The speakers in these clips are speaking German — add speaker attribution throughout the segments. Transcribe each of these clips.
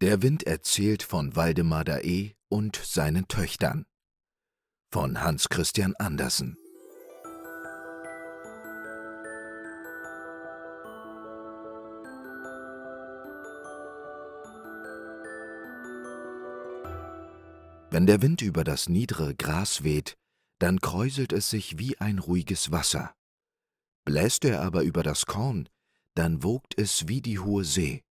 Speaker 1: Der Wind erzählt von Waldemar Dae und seinen Töchtern. Von Hans Christian Andersen. Wenn der Wind über das niedere Gras weht, dann kräuselt es sich wie ein ruhiges Wasser. Bläst er aber über das Korn, dann wogt es wie die hohe See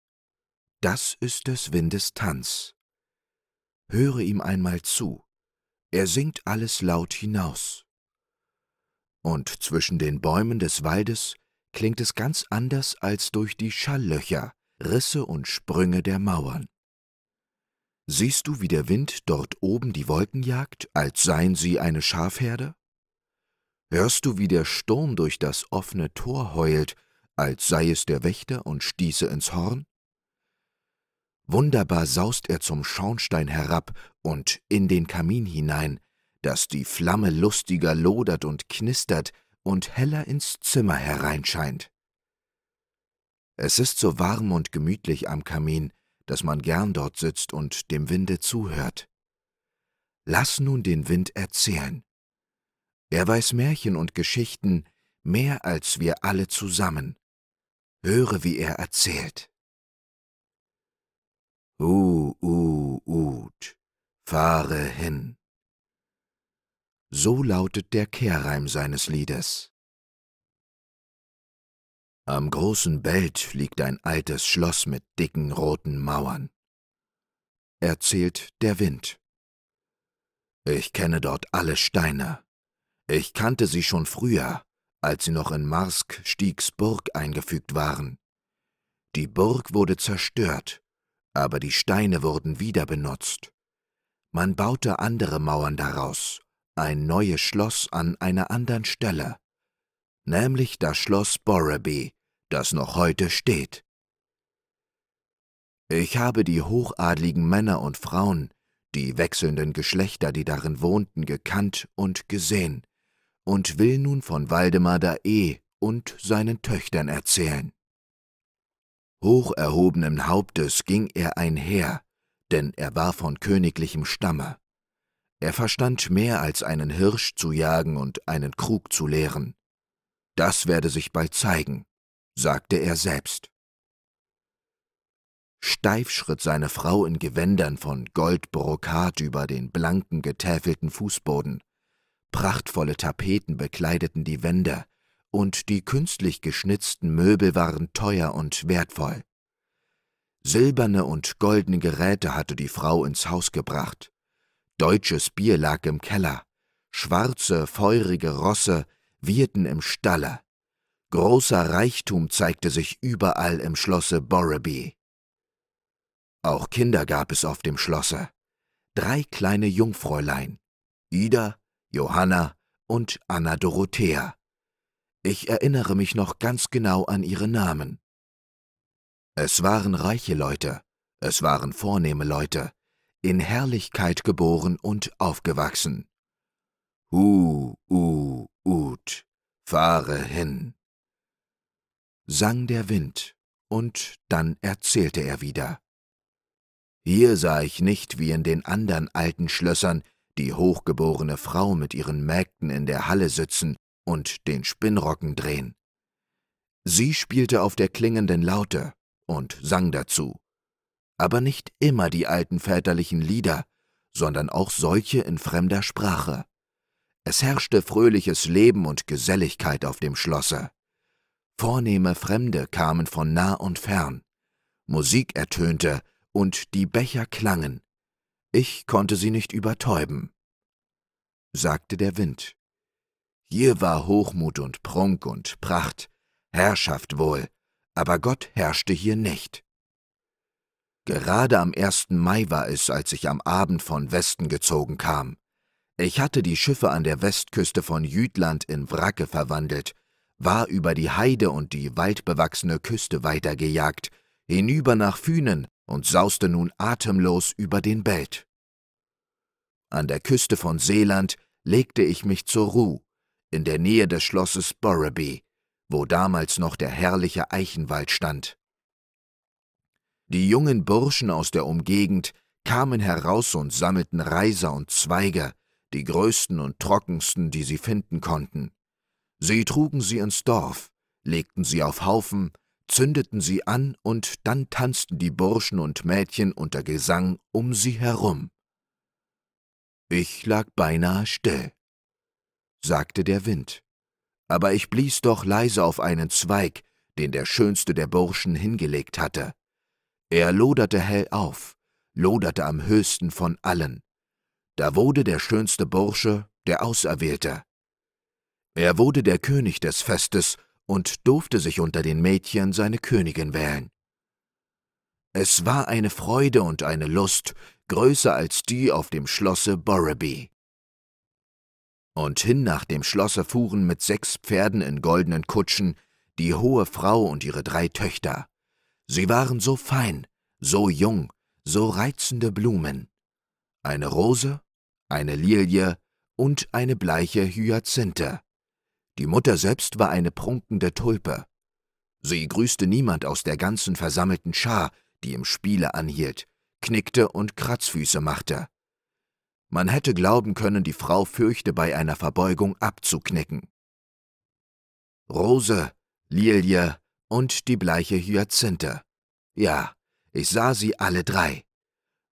Speaker 1: das ist des Windes Tanz. Höre ihm einmal zu, er singt alles laut hinaus. Und zwischen den Bäumen des Waldes klingt es ganz anders als durch die Schalllöcher, Risse und Sprünge der Mauern. Siehst du, wie der Wind dort oben die Wolken jagt, als seien sie eine Schafherde? Hörst du, wie der Sturm durch das offene Tor heult, als sei es der Wächter und stieße ins Horn? Wunderbar saust er zum Schornstein herab und in den Kamin hinein, daß die Flamme lustiger lodert und knistert und heller ins Zimmer hereinscheint. Es ist so warm und gemütlich am Kamin, daß man gern dort sitzt und dem Winde zuhört. Lass nun den Wind erzählen. Er weiß Märchen und Geschichten mehr als wir alle zusammen. Höre, wie er erzählt. U, U, Ut, fahre hin. So lautet der Kehrreim seines Liedes. Am großen Belt liegt ein altes Schloss mit dicken roten Mauern. Erzählt der Wind. Ich kenne dort alle Steine. Ich kannte sie schon früher, als sie noch in Marsk Stiegs Burg eingefügt waren. Die Burg wurde zerstört aber die Steine wurden wieder benutzt. Man baute andere Mauern daraus, ein neues Schloss an einer anderen Stelle, nämlich das Schloss Borreby, das noch heute steht. Ich habe die hochadligen Männer und Frauen, die wechselnden Geschlechter, die darin wohnten, gekannt und gesehen, und will nun von Waldemar da E und seinen Töchtern erzählen. Hoch erhobenem Hauptes ging er einher, denn er war von königlichem Stamme. Er verstand mehr als einen Hirsch zu jagen und einen Krug zu leeren. Das werde sich bald zeigen, sagte er selbst. Steif schritt seine Frau in Gewändern von Goldbrokat über den blanken getäfelten Fußboden. Prachtvolle Tapeten bekleideten die Wände, und die künstlich geschnitzten Möbel waren teuer und wertvoll. Silberne und goldene Geräte hatte die Frau ins Haus gebracht. Deutsches Bier lag im Keller. Schwarze, feurige Rosse wieherten im Stalle. Großer Reichtum zeigte sich überall im Schlosse Borreby. Auch Kinder gab es auf dem Schlosse. Drei kleine Jungfräulein, Ida, Johanna und Anna Dorothea. Ich erinnere mich noch ganz genau an ihre Namen. Es waren reiche Leute, es waren vornehme Leute, in Herrlichkeit geboren und aufgewachsen. Hu, u, ut, fahre hin, sang der Wind, und dann erzählte er wieder. Hier sah ich nicht wie in den anderen alten Schlössern die hochgeborene Frau mit ihren Mägden in der Halle sitzen und den Spinnrocken drehen. Sie spielte auf der klingenden Laute und sang dazu. Aber nicht immer die alten väterlichen Lieder, sondern auch solche in fremder Sprache. Es herrschte fröhliches Leben und Geselligkeit auf dem Schlosse. Vornehme Fremde kamen von nah und fern. Musik ertönte und die Becher klangen. Ich konnte sie nicht übertäuben. Sagte der Wind, hier war Hochmut und Prunk und Pracht, Herrschaft wohl, aber Gott herrschte hier nicht. Gerade am 1. Mai war es, als ich am Abend von Westen gezogen kam. Ich hatte die Schiffe an der Westküste von Jütland in Wracke verwandelt, war über die Heide und die waldbewachsene Küste weitergejagt, hinüber nach Fünen und sauste nun atemlos über den Belt. An der Küste von Seeland legte ich mich zur Ruhe in der Nähe des Schlosses Borreby, wo damals noch der herrliche Eichenwald stand. Die jungen Burschen aus der Umgegend kamen heraus und sammelten Reiser und Zweige, die größten und trockensten, die sie finden konnten. Sie trugen sie ins Dorf, legten sie auf Haufen, zündeten sie an und dann tanzten die Burschen und Mädchen unter Gesang um sie herum. Ich lag beinahe still sagte der Wind. Aber ich blies doch leise auf einen Zweig, den der schönste der Burschen hingelegt hatte. Er loderte hell auf, loderte am höchsten von allen. Da wurde der schönste Bursche der Auserwählte. Er wurde der König des Festes und durfte sich unter den Mädchen seine Königin wählen. Es war eine Freude und eine Lust, größer als die auf dem Schlosse Borreby. Und hin nach dem Schlosse fuhren mit sechs Pferden in goldenen Kutschen die hohe Frau und ihre drei Töchter. Sie waren so fein, so jung, so reizende Blumen. Eine Rose, eine Lilie und eine bleiche Hyazinthe. Die Mutter selbst war eine prunkende Tulpe. Sie grüßte niemand aus der ganzen versammelten Schar, die im Spiele anhielt, knickte und Kratzfüße machte. Man hätte glauben können, die Frau fürchte bei einer Verbeugung abzuknicken. Rose, Lilie und die bleiche Hyazinthe. Ja, ich sah sie alle drei.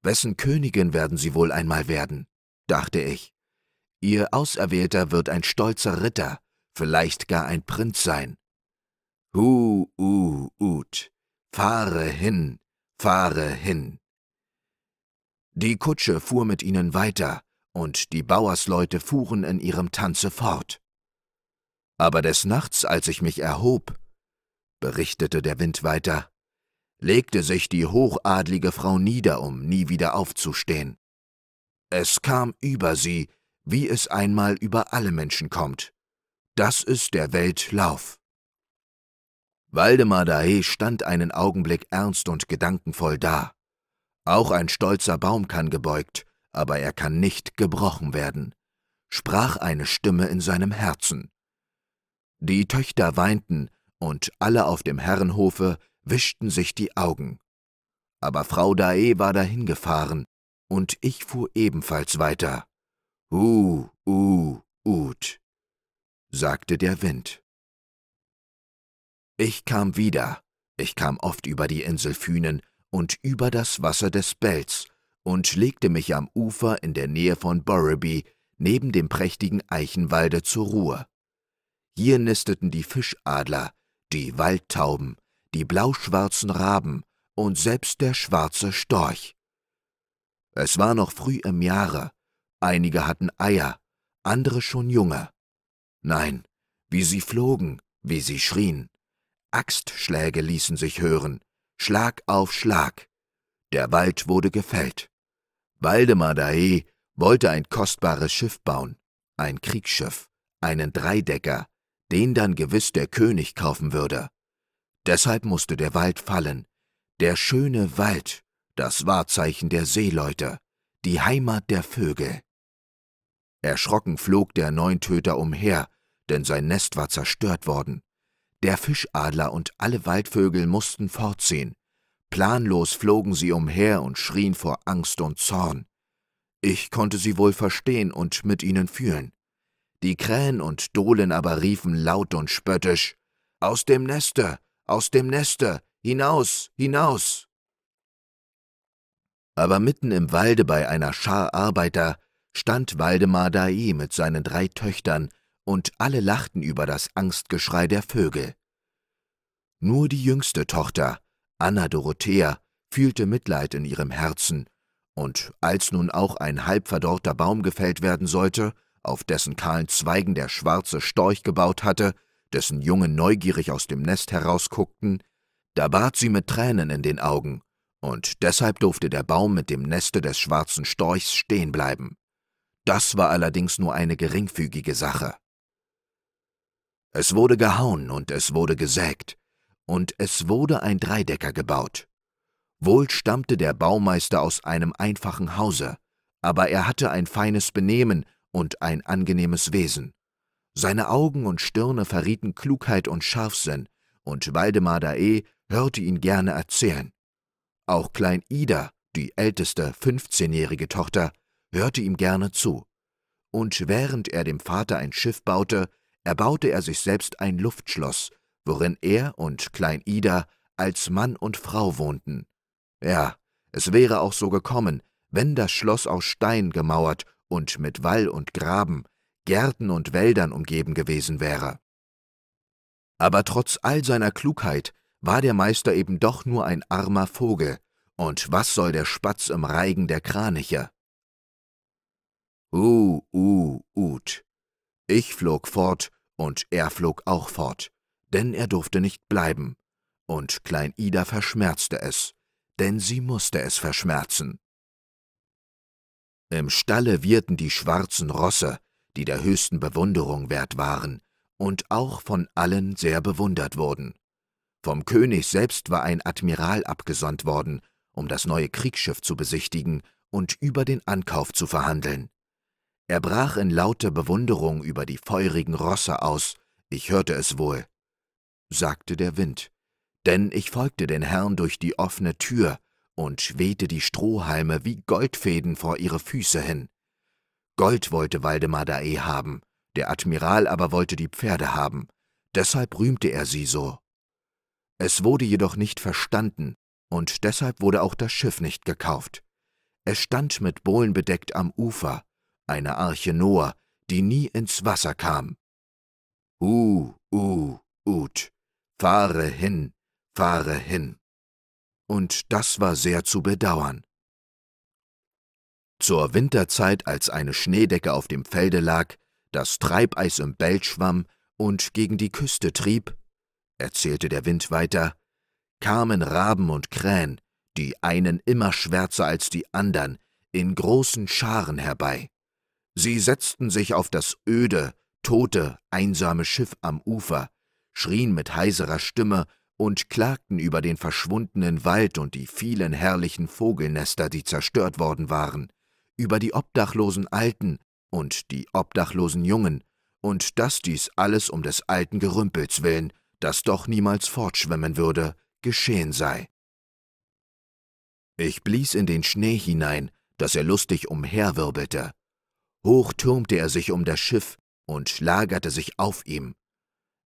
Speaker 1: Wessen Königin werden sie wohl einmal werden? dachte ich. Ihr Auserwählter wird ein stolzer Ritter, vielleicht gar ein Prinz sein. Hu, u, ut, fahre hin, fahre hin. Die Kutsche fuhr mit ihnen weiter, und die Bauersleute fuhren in ihrem Tanze fort. Aber des Nachts, als ich mich erhob, berichtete der Wind weiter, legte sich die hochadlige Frau nieder, um nie wieder aufzustehen. Es kam über sie, wie es einmal über alle Menschen kommt. Das ist der Weltlauf. Waldemar Dahe stand einen Augenblick ernst und gedankenvoll da. Auch ein stolzer Baum kann gebeugt, aber er kann nicht gebrochen werden, sprach eine Stimme in seinem Herzen. Die Töchter weinten, und alle auf dem Herrenhofe wischten sich die Augen. Aber Frau Dae war dahingefahren, und ich fuhr ebenfalls weiter. Uh, uh, ut, sagte der Wind. Ich kam wieder, ich kam oft über die Insel Fünen und über das Wasser des Bells und legte mich am Ufer in der Nähe von Borreby neben dem prächtigen Eichenwalde zur Ruhe. Hier nisteten die Fischadler, die Waldtauben, die blauschwarzen Raben und selbst der schwarze Storch. Es war noch früh im Jahre, einige hatten Eier, andere schon Junge. Nein, wie sie flogen, wie sie schrien. Axtschläge ließen sich hören, Schlag auf Schlag. Der Wald wurde gefällt. Waldemar Dae wollte ein kostbares Schiff bauen, ein Kriegsschiff, einen Dreidecker, den dann gewiss der König kaufen würde. Deshalb musste der Wald fallen. Der schöne Wald, das Wahrzeichen der Seeleute, die Heimat der Vögel. Erschrocken flog der Neuntöter umher, denn sein Nest war zerstört worden. Der Fischadler und alle Waldvögel mussten fortziehen. Planlos flogen sie umher und schrien vor Angst und Zorn. Ich konnte sie wohl verstehen und mit ihnen fühlen. Die Krähen und Dohlen aber riefen laut und spöttisch Aus dem Neste, aus dem Neste, hinaus, hinaus. Aber mitten im Walde bei einer Schar Arbeiter stand Waldemar Dai mit seinen drei Töchtern und alle lachten über das Angstgeschrei der Vögel. Nur die jüngste Tochter, Anna Dorothea, fühlte Mitleid in ihrem Herzen, und als nun auch ein halbverdorrter Baum gefällt werden sollte, auf dessen kahlen Zweigen der schwarze Storch gebaut hatte, dessen Jungen neugierig aus dem Nest herausguckten, da bat sie mit Tränen in den Augen, und deshalb durfte der Baum mit dem Neste des schwarzen Storchs stehen bleiben. Das war allerdings nur eine geringfügige Sache. Es wurde gehauen und es wurde gesägt, und es wurde ein Dreidecker gebaut. Wohl stammte der Baumeister aus einem einfachen Hause, aber er hatte ein feines Benehmen und ein angenehmes Wesen. Seine Augen und Stirne verrieten Klugheit und Scharfsinn, und Waldemar Dae hörte ihn gerne erzählen. Auch Klein Ida, die älteste, fünfzehnjährige Tochter, hörte ihm gerne zu. Und während er dem Vater ein Schiff baute, erbaute er sich selbst ein Luftschloss, worin er und Klein Ida als Mann und Frau wohnten. Ja, es wäre auch so gekommen, wenn das Schloss aus Stein gemauert und mit Wall und Graben, Gärten und Wäldern umgeben gewesen wäre. Aber trotz all seiner Klugheit war der Meister eben doch nur ein armer Vogel, und was soll der Spatz im Reigen der Kranicher? Uh, uh, ut. Ich flog fort und er flog auch fort, denn er durfte nicht bleiben. Und Klein Ida verschmerzte es, denn sie musste es verschmerzen. Im Stalle wirrten die schwarzen Rosse, die der höchsten Bewunderung wert waren und auch von allen sehr bewundert wurden. Vom König selbst war ein Admiral abgesandt worden, um das neue Kriegsschiff zu besichtigen und über den Ankauf zu verhandeln. Er brach in lauter Bewunderung über die feurigen Rosse aus, ich hörte es wohl, sagte der Wind, denn ich folgte den Herrn durch die offene Tür und schwehte die Strohhalme wie Goldfäden vor ihre Füße hin. Gold wollte Waldemar da eh haben, der Admiral aber wollte die Pferde haben, deshalb rühmte er sie so. Es wurde jedoch nicht verstanden, und deshalb wurde auch das Schiff nicht gekauft. Es stand mit Bohlen bedeckt am Ufer, eine Arche Noah, die nie ins Wasser kam. Uh, uh, ut, fahre hin, fahre hin. Und das war sehr zu bedauern. Zur Winterzeit, als eine Schneedecke auf dem Felde lag, das Treibeis im Belt schwamm und gegen die Küste trieb, erzählte der Wind weiter, kamen Raben und Krähen, die einen immer schwärzer als die andern, in großen Scharen herbei. Sie setzten sich auf das öde, tote, einsame Schiff am Ufer, schrien mit heiserer Stimme und klagten über den verschwundenen Wald und die vielen herrlichen Vogelnester, die zerstört worden waren, über die obdachlosen Alten und die obdachlosen Jungen, und dass dies alles um des alten Gerümpels willen, das doch niemals fortschwimmen würde, geschehen sei. Ich blies in den Schnee hinein, dass er lustig umherwirbelte, Hoch türmte er sich um das Schiff und lagerte sich auf ihm.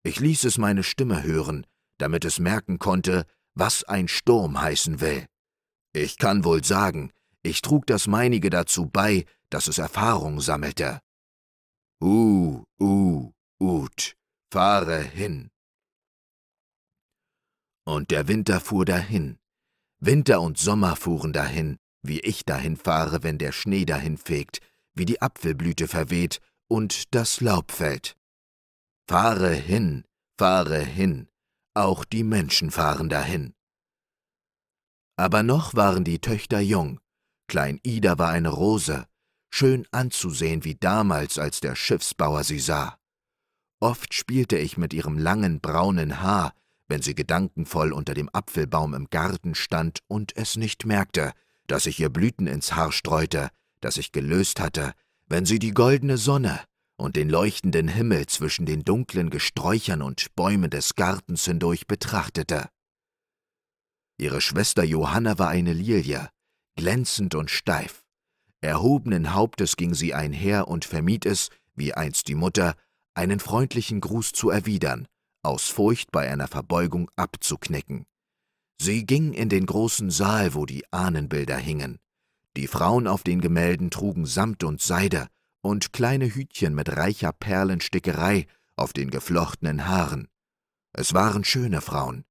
Speaker 1: Ich ließ es meine Stimme hören, damit es merken konnte, was ein Sturm heißen will. Ich kann wohl sagen, ich trug das meinige dazu bei, dass es Erfahrung sammelte. Uh, uh, ut, fahre hin. Und der Winter fuhr dahin. Winter und Sommer fuhren dahin, wie ich dahin fahre, wenn der Schnee dahin fegt, wie die Apfelblüte verweht und das Laub fällt. Fahre hin, fahre hin, auch die Menschen fahren dahin. Aber noch waren die Töchter jung, Klein Ida war eine Rose, schön anzusehen wie damals, als der Schiffsbauer sie sah. Oft spielte ich mit ihrem langen braunen Haar, wenn sie gedankenvoll unter dem Apfelbaum im Garten stand und es nicht merkte, dass ich ihr Blüten ins Haar streute, das ich gelöst hatte, wenn sie die goldene Sonne und den leuchtenden Himmel zwischen den dunklen Gesträuchern und Bäumen des Gartens hindurch betrachtete. Ihre Schwester Johanna war eine Lilie, glänzend und steif. Erhobenen Hauptes ging sie einher und vermied es, wie einst die Mutter, einen freundlichen Gruß zu erwidern, aus Furcht bei einer Verbeugung abzuknicken. Sie ging in den großen Saal, wo die Ahnenbilder hingen, die Frauen auf den Gemälden trugen Samt und Seide und kleine Hütchen mit reicher Perlenstickerei auf den geflochtenen Haaren. Es waren schöne Frauen.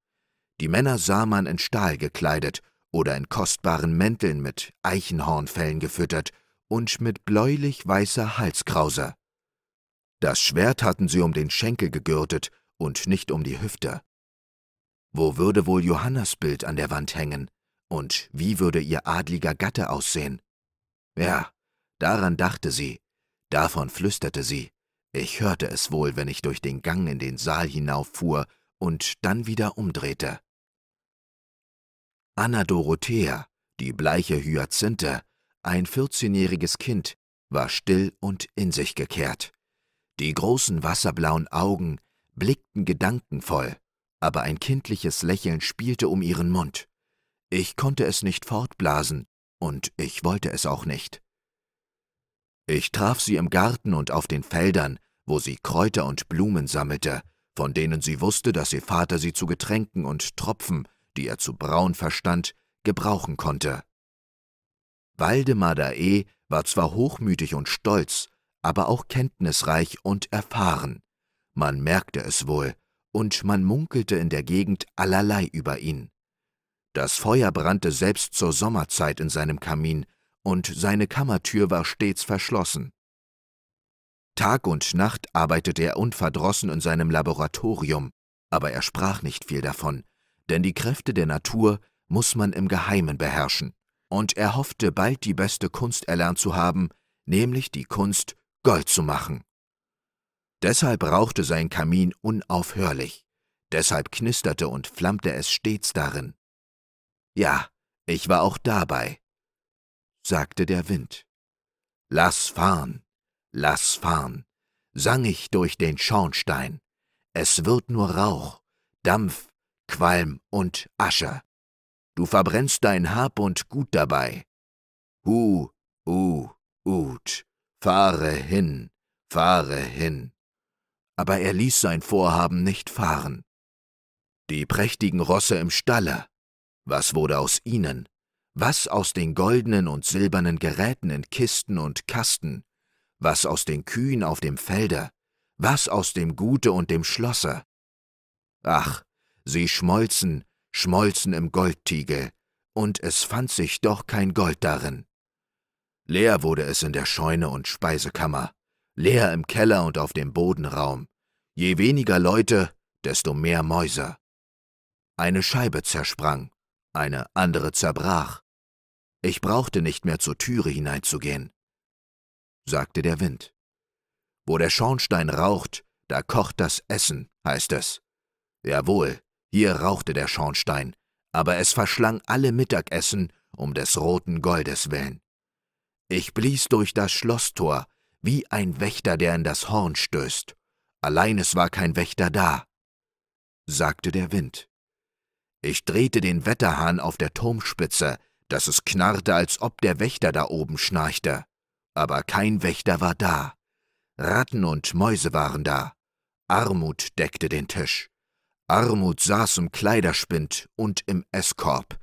Speaker 1: Die Männer sah man in Stahl gekleidet oder in kostbaren Mänteln mit Eichenhornfellen gefüttert und mit bläulich-weißer Halskrause. Das Schwert hatten sie um den Schenkel gegürtet und nicht um die Hüfte. Wo würde wohl Johannas Bild an der Wand hängen? Und wie würde ihr adliger Gatte aussehen? Ja, daran dachte sie, davon flüsterte sie. Ich hörte es wohl, wenn ich durch den Gang in den Saal hinauffuhr und dann wieder umdrehte. Anna Dorothea, die bleiche Hyazinthe, ein 14-jähriges Kind, war still und in sich gekehrt. Die großen wasserblauen Augen blickten gedankenvoll, aber ein kindliches Lächeln spielte um ihren Mund. Ich konnte es nicht fortblasen, und ich wollte es auch nicht. Ich traf sie im Garten und auf den Feldern, wo sie Kräuter und Blumen sammelte, von denen sie wusste, dass ihr Vater sie zu Getränken und Tropfen, die er zu brauen verstand, gebrauchen konnte. Waldemar E. war zwar hochmütig und stolz, aber auch kenntnisreich und erfahren. Man merkte es wohl, und man munkelte in der Gegend allerlei über ihn. Das Feuer brannte selbst zur Sommerzeit in seinem Kamin, und seine Kammertür war stets verschlossen. Tag und Nacht arbeitete er unverdrossen in seinem Laboratorium, aber er sprach nicht viel davon, denn die Kräfte der Natur muss man im Geheimen beherrschen, und er hoffte bald die beste Kunst erlernt zu haben, nämlich die Kunst, Gold zu machen. Deshalb rauchte sein Kamin unaufhörlich, deshalb knisterte und flammte es stets darin. Ja, ich war auch dabei, sagte der Wind. Lass fahren, lass fahren, sang ich durch den Schornstein. Es wird nur Rauch, Dampf, Qualm und Asche. Du verbrennst dein Hab und Gut dabei. Hu, uh, ut, fahre hin, fahre hin. Aber er ließ sein Vorhaben nicht fahren. Die prächtigen Rosse im Stalle, was wurde aus ihnen? Was aus den goldenen und silbernen Geräten in Kisten und Kasten? Was aus den Kühen auf dem Felder? Was aus dem Gute und dem Schlosser? Ach, sie schmolzen, schmolzen im Goldtiegel, und es fand sich doch kein Gold darin. Leer wurde es in der Scheune und Speisekammer, leer im Keller und auf dem Bodenraum. Je weniger Leute, desto mehr Mäuser. Eine Scheibe zersprang, eine andere zerbrach. Ich brauchte nicht mehr zur Türe hineinzugehen, sagte der Wind. Wo der Schornstein raucht, da kocht das Essen, heißt es. Jawohl, hier rauchte der Schornstein, aber es verschlang alle Mittagessen um des roten Goldes willen. Ich blies durch das Schlosstor, wie ein Wächter, der in das Horn stößt. Allein es war kein Wächter da, sagte der Wind. Ich drehte den Wetterhahn auf der Turmspitze, dass es knarrte, als ob der Wächter da oben schnarchte. Aber kein Wächter war da. Ratten und Mäuse waren da. Armut deckte den Tisch. Armut saß im Kleiderspind und im Esskorb.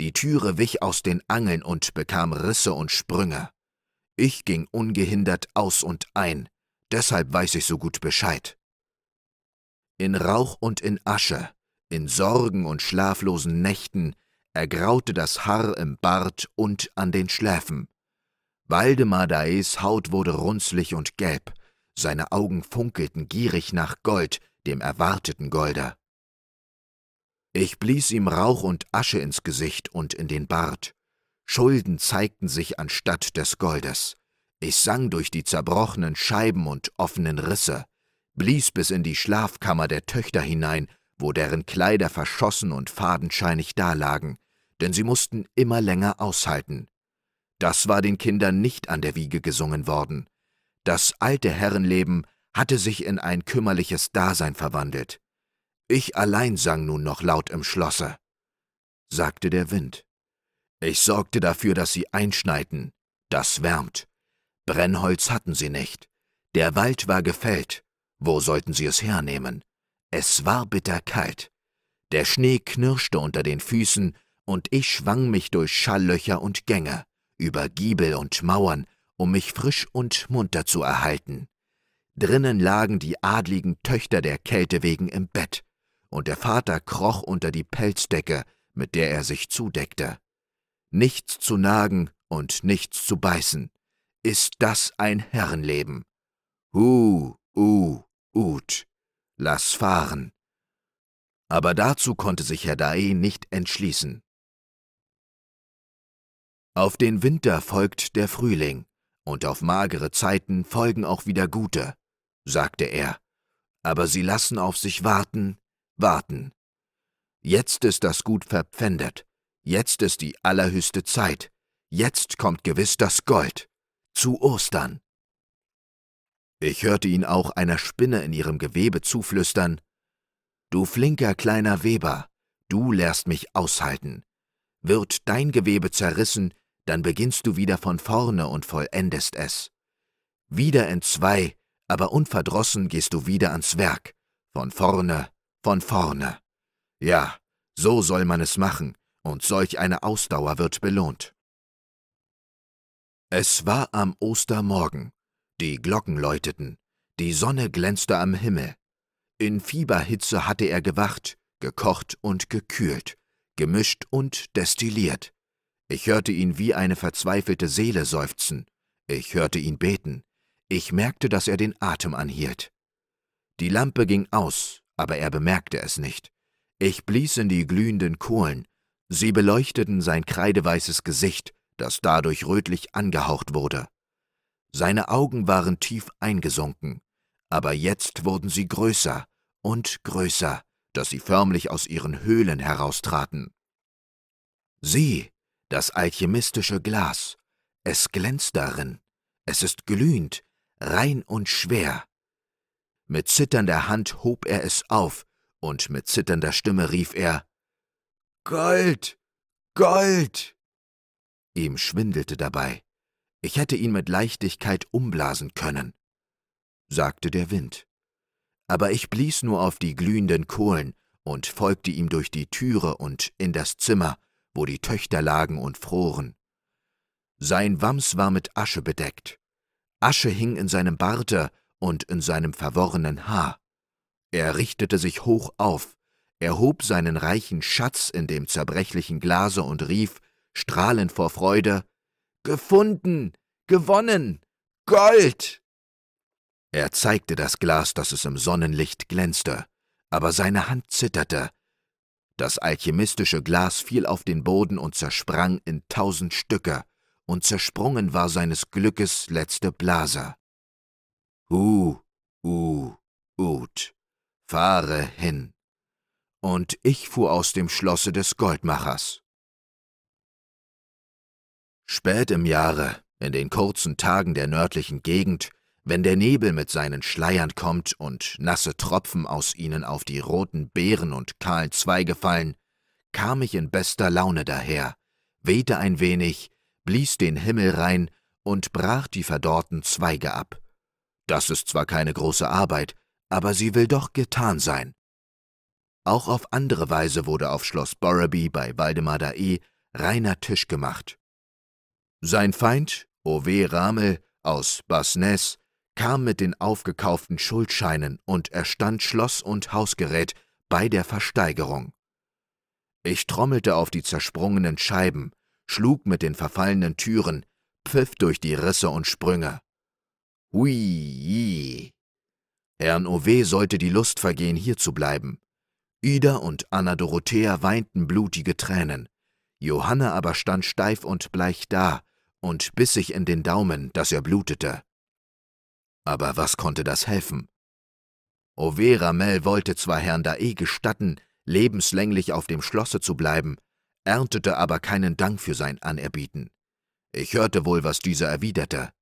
Speaker 1: Die Türe wich aus den Angeln und bekam Risse und Sprünge. Ich ging ungehindert aus und ein, deshalb weiß ich so gut Bescheid. In Rauch und in Asche, in Sorgen und schlaflosen Nächten ergraute das Haar im Bart und an den Schläfen. Waldemar Daes Haut wurde runzlig und gelb, seine Augen funkelten gierig nach Gold, dem erwarteten Golder. Ich blies ihm Rauch und Asche ins Gesicht und in den Bart. Schulden zeigten sich anstatt des Goldes. Ich sang durch die zerbrochenen Scheiben und offenen Risse, blies bis in die Schlafkammer der Töchter hinein wo deren Kleider verschossen und fadenscheinig dalagen, denn sie mussten immer länger aushalten. Das war den Kindern nicht an der Wiege gesungen worden. Das alte Herrenleben hatte sich in ein kümmerliches Dasein verwandelt. Ich allein sang nun noch laut im Schlosse, sagte der Wind. Ich sorgte dafür, dass sie einschneiten. Das wärmt. Brennholz hatten sie nicht. Der Wald war gefällt. Wo sollten sie es hernehmen? Es war bitterkalt. Der Schnee knirschte unter den Füßen, und ich schwang mich durch Schalllöcher und Gänge, über Giebel und Mauern, um mich frisch und munter zu erhalten. Drinnen lagen die adligen Töchter der Kälte wegen im Bett, und der Vater kroch unter die Pelzdecke, mit der er sich zudeckte. Nichts zu nagen und nichts zu beißen. Ist das ein Herrenleben? Hu, uh, ut lass fahren. Aber dazu konnte sich Herr Dae nicht entschließen. Auf den Winter folgt der Frühling, und auf magere Zeiten folgen auch wieder gute, sagte er, aber sie lassen auf sich warten, warten. Jetzt ist das Gut verpfändet, jetzt ist die allerhöchste Zeit, jetzt kommt gewiss das Gold, zu Ostern. Ich hörte ihn auch einer Spinne in ihrem Gewebe zuflüstern, Du flinker kleiner Weber, du lehrst mich aushalten. Wird dein Gewebe zerrissen, dann beginnst du wieder von vorne und vollendest es. Wieder entzwei, aber unverdrossen gehst du wieder ans Werk, von vorne, von vorne. Ja, so soll man es machen, und solch eine Ausdauer wird belohnt. Es war am Ostermorgen, die Glocken läuteten, die Sonne glänzte am Himmel. In Fieberhitze hatte er gewacht, gekocht und gekühlt, gemischt und destilliert. Ich hörte ihn wie eine verzweifelte Seele seufzen, ich hörte ihn beten, ich merkte, dass er den Atem anhielt. Die Lampe ging aus, aber er bemerkte es nicht. Ich blies in die glühenden Kohlen, sie beleuchteten sein kreideweißes Gesicht, das dadurch rötlich angehaucht wurde. Seine Augen waren tief eingesunken, aber jetzt wurden sie größer und größer, dass sie förmlich aus ihren Höhlen heraustraten. Sieh, das alchemistische Glas, es glänzt darin, es ist glühend, rein und schwer. Mit zitternder Hand hob er es auf, und mit zitternder Stimme rief er Gold. Gold. Ihm schwindelte dabei, ich hätte ihn mit Leichtigkeit umblasen können, sagte der Wind. Aber ich blies nur auf die glühenden Kohlen und folgte ihm durch die Türe und in das Zimmer, wo die Töchter lagen und froren. Sein Wams war mit Asche bedeckt. Asche hing in seinem Barte und in seinem verworrenen Haar. Er richtete sich hoch auf, erhob seinen reichen Schatz in dem zerbrechlichen Glase und rief, strahlend vor Freude, Gefunden! Gewonnen! Gold! Er zeigte das Glas, dass es im Sonnenlicht glänzte, aber seine Hand zitterte. Das alchemistische Glas fiel auf den Boden und zersprang in tausend Stücke, und zersprungen war seines Glückes letzte Blase. Hu, u, ut, fahre hin. Und ich fuhr aus dem Schlosse des Goldmachers. Spät im Jahre, in den kurzen Tagen der nördlichen Gegend, wenn der Nebel mit seinen Schleiern kommt und nasse Tropfen aus ihnen auf die roten Beeren und kahlen Zweige fallen, kam ich in bester Laune daher, wehte ein wenig, blies den Himmel rein und brach die verdorrten Zweige ab. Das ist zwar keine große Arbeit, aber sie will doch getan sein. Auch auf andere Weise wurde auf Schloss Borreby bei Waldemar Dae reiner Tisch gemacht. Sein Feind, Ove Ramel aus Basnes, kam mit den aufgekauften Schuldscheinen und erstand Schloss und Hausgerät bei der Versteigerung. Ich trommelte auf die zersprungenen Scheiben, schlug mit den verfallenen Türen, pfiff durch die Risse und Sprünge. Hui! Herrn Ove sollte die Lust vergehen, hier zu bleiben. Ida und Anna Dorothea weinten blutige Tränen. Johanna aber stand steif und bleich da, und biss sich in den Daumen, dass er blutete. Aber was konnte das helfen? Overa Mel wollte zwar Herrn Dae gestatten, lebenslänglich auf dem Schlosse zu bleiben, erntete aber keinen Dank für sein Anerbieten. Ich hörte wohl, was dieser erwiderte,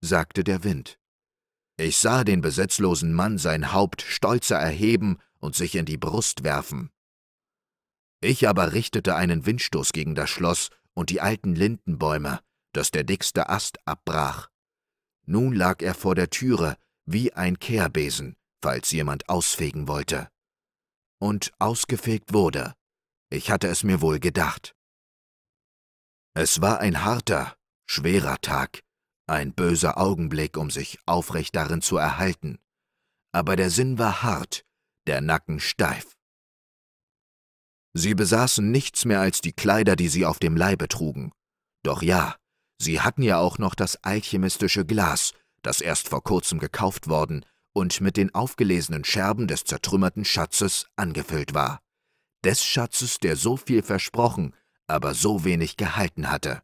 Speaker 1: sagte der Wind. Ich sah den besetzlosen Mann sein Haupt stolzer erheben und sich in die Brust werfen. Ich aber richtete einen Windstoß gegen das Schloss und die alten Lindenbäume, dass der dickste Ast abbrach. Nun lag er vor der Türe wie ein Kehrbesen, falls jemand ausfegen wollte. Und ausgefegt wurde. Ich hatte es mir wohl gedacht. Es war ein harter, schwerer Tag, ein böser Augenblick, um sich aufrecht darin zu erhalten. Aber der Sinn war hart, der Nacken steif. Sie besaßen nichts mehr als die Kleider, die sie auf dem Leibe trugen. Doch ja, sie hatten ja auch noch das alchemistische Glas, das erst vor kurzem gekauft worden und mit den aufgelesenen Scherben des zertrümmerten Schatzes angefüllt war. Des Schatzes, der so viel versprochen, aber so wenig gehalten hatte.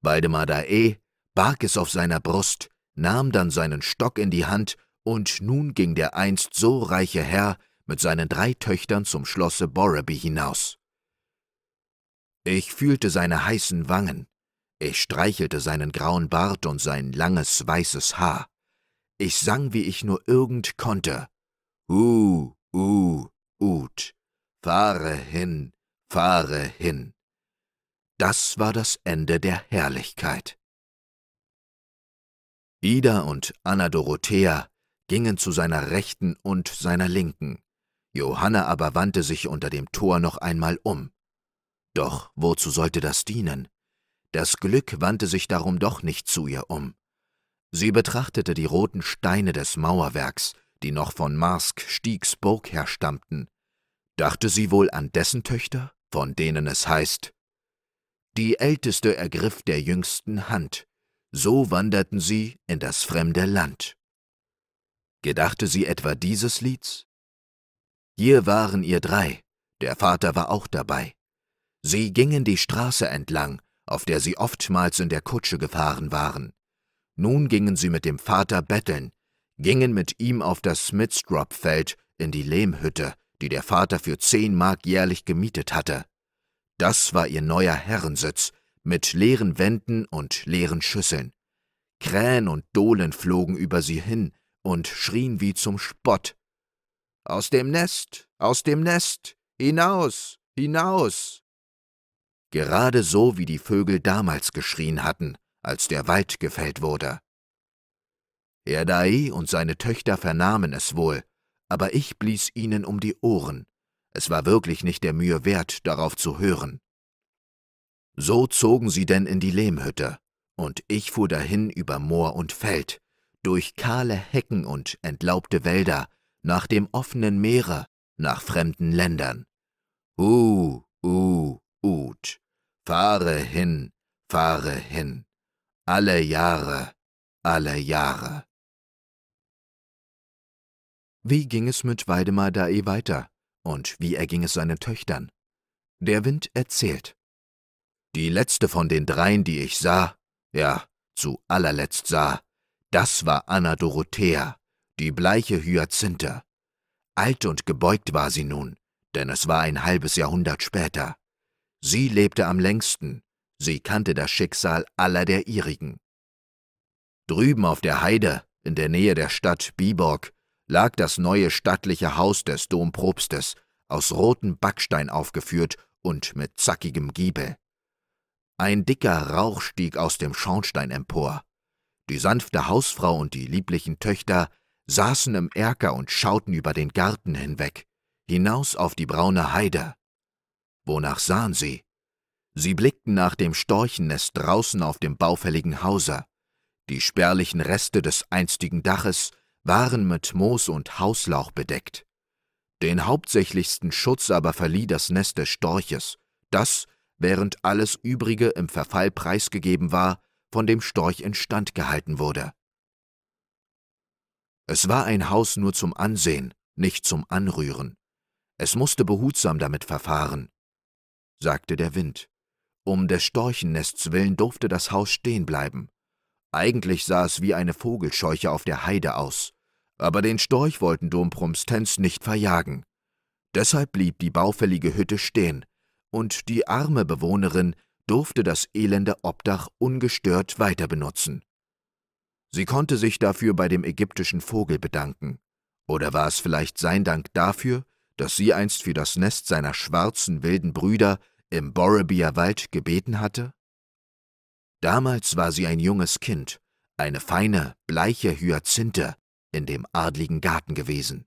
Speaker 1: Waldemar da E. barg es auf seiner Brust, nahm dann seinen Stock in die Hand, und nun ging der einst so reiche Herr mit seinen drei Töchtern zum Schlosse Borreby hinaus. Ich fühlte seine heißen Wangen, ich streichelte seinen grauen Bart und sein langes weißes Haar. Ich sang, wie ich nur irgend konnte. Uh, uh, ut, fahre hin, fahre hin. Das war das Ende der Herrlichkeit. Ida und Anna Dorothea gingen zu seiner Rechten und seiner Linken. Johanna aber wandte sich unter dem Tor noch einmal um. Doch wozu sollte das dienen? Das Glück wandte sich darum doch nicht zu ihr um. Sie betrachtete die roten Steine des Mauerwerks, die noch von Marsk Stiegsburg herstammten. Dachte sie wohl an dessen Töchter, von denen es heißt, die Älteste ergriff der jüngsten Hand, so wanderten sie in das fremde Land. Gedachte sie etwa dieses Lieds? Hier waren ihr drei, der Vater war auch dabei. Sie gingen die Straße entlang, auf der sie oftmals in der Kutsche gefahren waren. Nun gingen sie mit dem Vater betteln, gingen mit ihm auf das Smithsdrop-Feld in die Lehmhütte, die der Vater für zehn Mark jährlich gemietet hatte. Das war ihr neuer Herrensitz, mit leeren Wänden und leeren Schüsseln. Krähen und Dohlen flogen über sie hin und schrien wie zum Spott, aus dem Nest, aus dem Nest, hinaus, hinaus. Gerade so, wie die Vögel damals geschrien hatten, als der Wald gefällt wurde. Erdai und seine Töchter vernahmen es wohl, aber ich blies ihnen um die Ohren. Es war wirklich nicht der Mühe wert, darauf zu hören. So zogen sie denn in die Lehmhütte, und ich fuhr dahin über Moor und Feld, durch kahle Hecken und entlaubte Wälder, nach dem offenen Meere, nach fremden Ländern. Uh, uh, ut, fahre hin, fahre hin, alle Jahre, alle Jahre. Wie ging es mit Weidemar Dae eh weiter und wie erging es seinen Töchtern? Der Wind erzählt. Die letzte von den dreien, die ich sah, ja, zu allerletzt sah, das war Anna Dorothea, die bleiche Hyazinthe. Alt und gebeugt war sie nun, denn es war ein halbes Jahrhundert später. Sie lebte am längsten, sie kannte das Schicksal aller der ihrigen. Drüben auf der Heide, in der Nähe der Stadt Biborg, lag das neue stattliche Haus des Dompropstes, aus rotem Backstein aufgeführt und mit zackigem Giebel. Ein dicker Rauch stieg aus dem Schornstein empor. Die sanfte Hausfrau und die lieblichen Töchter saßen im Erker und schauten über den Garten hinweg, hinaus auf die braune Heide. Wonach sahen sie? Sie blickten nach dem Storchennest draußen auf dem baufälligen Hause. Die spärlichen Reste des einstigen Daches waren mit Moos und Hauslauch bedeckt. Den hauptsächlichsten Schutz aber verlieh das Nest des Storches, das, während alles übrige im Verfall preisgegeben war, von dem Storch instand gehalten wurde. Es war ein Haus nur zum Ansehen, nicht zum Anrühren. Es musste behutsam damit verfahren, sagte der Wind. Um des Storchennests willen durfte das Haus stehen bleiben. Eigentlich sah es wie eine Vogelscheuche auf der Heide aus, aber den Storch wollten Domprumstens nicht verjagen. Deshalb blieb die baufällige Hütte stehen, und die arme Bewohnerin durfte das elende Obdach ungestört weiter benutzen. Sie konnte sich dafür bei dem ägyptischen Vogel bedanken. Oder war es vielleicht sein Dank dafür, dass sie einst für das Nest seiner schwarzen wilden Brüder im Borabier Wald gebeten hatte? Damals war sie ein junges Kind, eine feine, bleiche Hyazinthe in dem adligen Garten gewesen.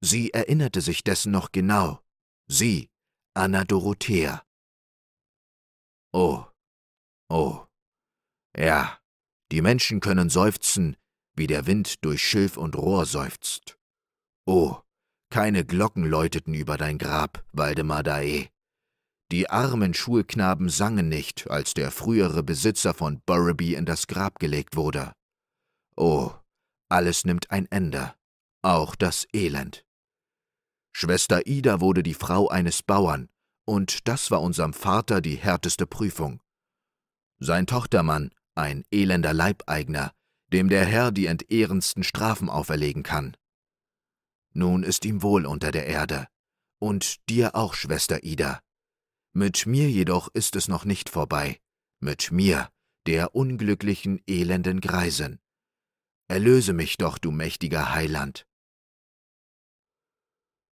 Speaker 1: Sie erinnerte sich dessen noch genau. Sie, Anna Dorothea. Oh, oh, ja, die Menschen können seufzen, wie der Wind durch Schilf und Rohr seufzt. Oh, keine Glocken läuteten über dein Grab, Waldemar Dae. Die armen Schulknaben sangen nicht, als der frühere Besitzer von Burraby in das Grab gelegt wurde. Oh, alles nimmt ein Ende, auch das Elend. Schwester Ida wurde die Frau eines Bauern, und das war unserem Vater die härteste Prüfung. Sein Tochtermann, ein elender Leibeigner, dem der Herr die entehrendsten Strafen auferlegen kann. Nun ist ihm wohl unter der Erde, und dir auch, Schwester Ida. Mit mir jedoch ist es noch nicht vorbei, mit mir, der unglücklichen, elenden Greisen. Erlöse mich doch, du mächtiger Heiland.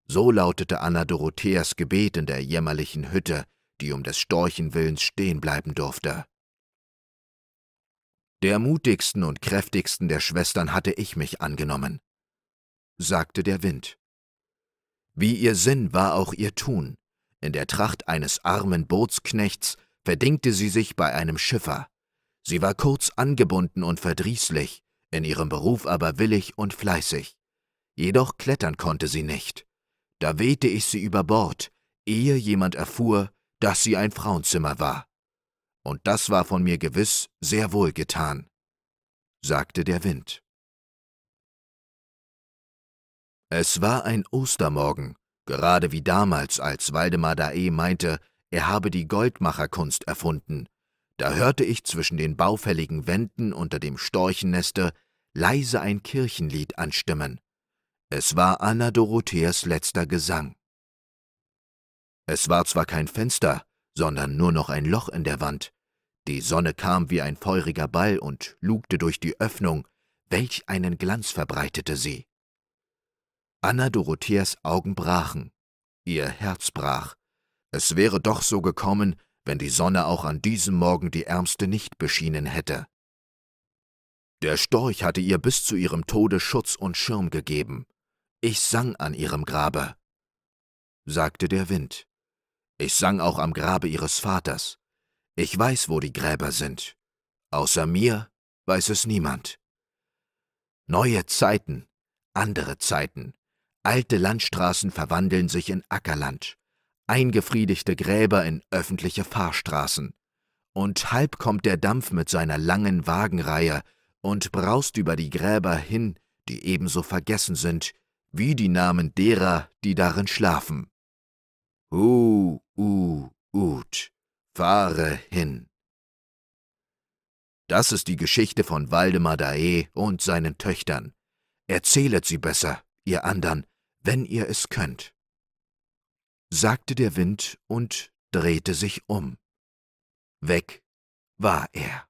Speaker 1: So lautete Anna Dorotheas Gebet in der jämmerlichen Hütte, die um des Storchen willens stehen bleiben durfte. Der mutigsten und kräftigsten der Schwestern hatte ich mich angenommen, sagte der Wind. Wie ihr Sinn war auch ihr Tun. In der Tracht eines armen Bootsknechts verdingte sie sich bei einem Schiffer. Sie war kurz angebunden und verdrießlich, in ihrem Beruf aber willig und fleißig. Jedoch klettern konnte sie nicht. Da wehte ich sie über Bord, ehe jemand erfuhr, dass sie ein Frauenzimmer war und das war von mir gewiss sehr wohl getan, sagte der Wind. Es war ein Ostermorgen, gerade wie damals, als Waldemar Dae eh meinte, er habe die Goldmacherkunst erfunden. Da hörte ich zwischen den baufälligen Wänden unter dem Storchenneste leise ein Kirchenlied anstimmen. Es war Anna Dorotheas letzter Gesang. Es war zwar kein Fenster, sondern nur noch ein Loch in der Wand. Die Sonne kam wie ein feuriger Ball und lugte durch die Öffnung, welch einen Glanz verbreitete sie. Anna Dorotheas Augen brachen, ihr Herz brach. Es wäre doch so gekommen, wenn die Sonne auch an diesem Morgen die Ärmste nicht beschienen hätte. Der Storch hatte ihr bis zu ihrem Tode Schutz und Schirm gegeben. Ich sang an ihrem Grabe, sagte der Wind. Ich sang auch am Grabe ihres Vaters. Ich weiß, wo die Gräber sind. Außer mir weiß es niemand. Neue Zeiten, andere Zeiten. Alte Landstraßen verwandeln sich in Ackerland, eingefriedigte Gräber in öffentliche Fahrstraßen. Und halb kommt der Dampf mit seiner langen Wagenreihe und braust über die Gräber hin, die ebenso vergessen sind, wie die Namen derer, die darin schlafen. U, U, Ut, fahre hin. Das ist die Geschichte von Waldemar Dae und seinen Töchtern. Erzählet sie besser, ihr andern, wenn ihr es könnt. Sagte der Wind und drehte sich um. Weg war er.